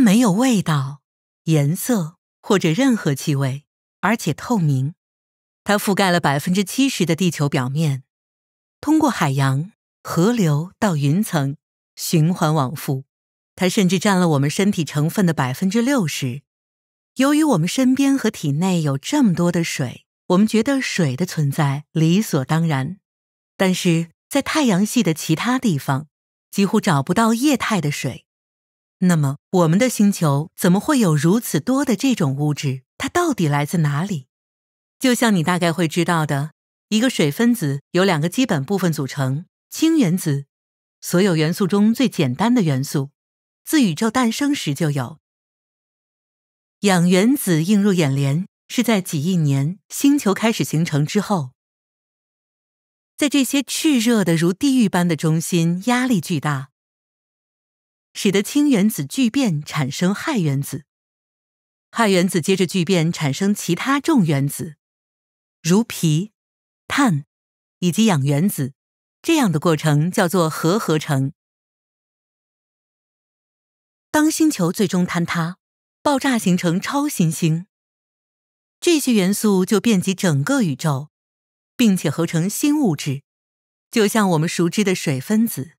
没有味道、颜色或者任何气味，而且透明。它覆盖了百分之七十的地球表面，通过海洋、河流到云层，循环往复。它甚至占了我们身体成分的百分之六十。由于我们身边和体内有这么多的水，我们觉得水的存在理所当然。但是在太阳系的其他地方，几乎找不到液态的水。那么，我们的星球怎么会有如此多的这种物质？它到底来自哪里？就像你大概会知道的，一个水分子由两个基本部分组成：氢原子，所有元素中最简单的元素，自宇宙诞生时就有；氧原子映入眼帘是在几亿年星球开始形成之后，在这些炽热的如地狱般的中心，压力巨大。使得氢原子聚变产生氦原子，氦原子接着聚变产生其他重原子，如铍、碳以及氧原子。这样的过程叫做核合成。当星球最终坍塌、爆炸形成超新星，这些元素就遍及整个宇宙，并且合成新物质，就像我们熟知的水分子。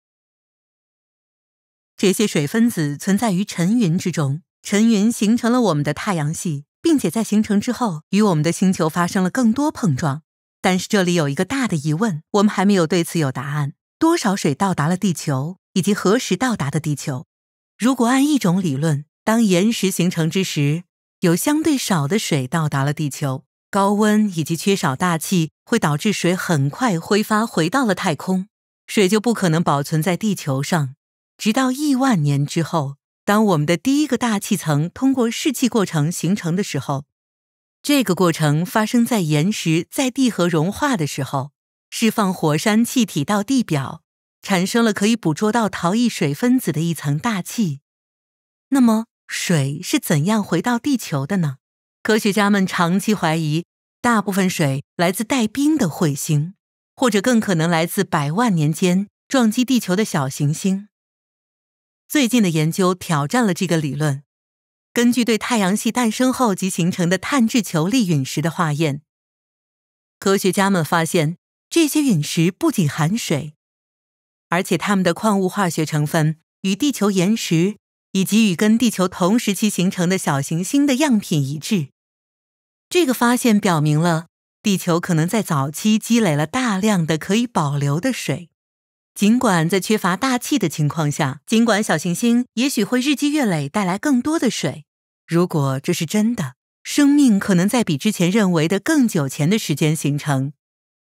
这些水分子存在于尘云之中，尘云形成了我们的太阳系，并且在形成之后与我们的星球发生了更多碰撞。但是这里有一个大的疑问，我们还没有对此有答案：多少水到达了地球，以及何时到达的地球？如果按一种理论，当岩石形成之时，有相对少的水到达了地球，高温以及缺少大气会导致水很快挥发回到了太空，水就不可能保存在地球上。直到亿万年之后，当我们的第一个大气层通过世气过程形成的时候，这个过程发生在岩石在地核融化的时候，释放火山气体到地表，产生了可以捕捉到逃逸水分子的一层大气。那么，水是怎样回到地球的呢？科学家们长期怀疑，大部分水来自带冰的彗星，或者更可能来自百万年间撞击地球的小行星。最近的研究挑战了这个理论。根据对太阳系诞生后即形成的碳质球粒陨石的化验，科学家们发现，这些陨石不仅含水，而且它们的矿物化学成分与地球岩石以及与跟地球同时期形成的小行星的样品一致。这个发现表明了地球可能在早期积累了大量的可以保留的水。尽管在缺乏大气的情况下，尽管小行星也许会日积月累带来更多的水，如果这是真的，生命可能在比之前认为的更久前的时间形成。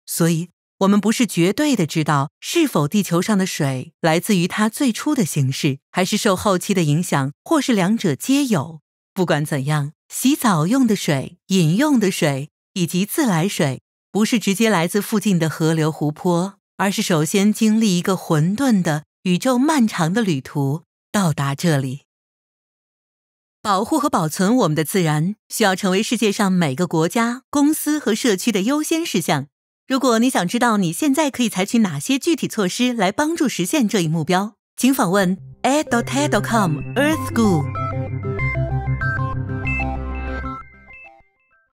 所以，我们不是绝对的知道是否地球上的水来自于它最初的形式，还是受后期的影响，或是两者皆有。不管怎样，洗澡用的水、饮用的水以及自来水，不是直接来自附近的河流、湖泊。而是首先经历一个混沌的宇宙漫长的旅途到达这里。保护和保存我们的自然，需要成为世界上每个国家、公司和社区的优先事项。如果你想知道你现在可以采取哪些具体措施来帮助实现这一目标，请访问 e d o t d i c o m e a r t h s c h o o l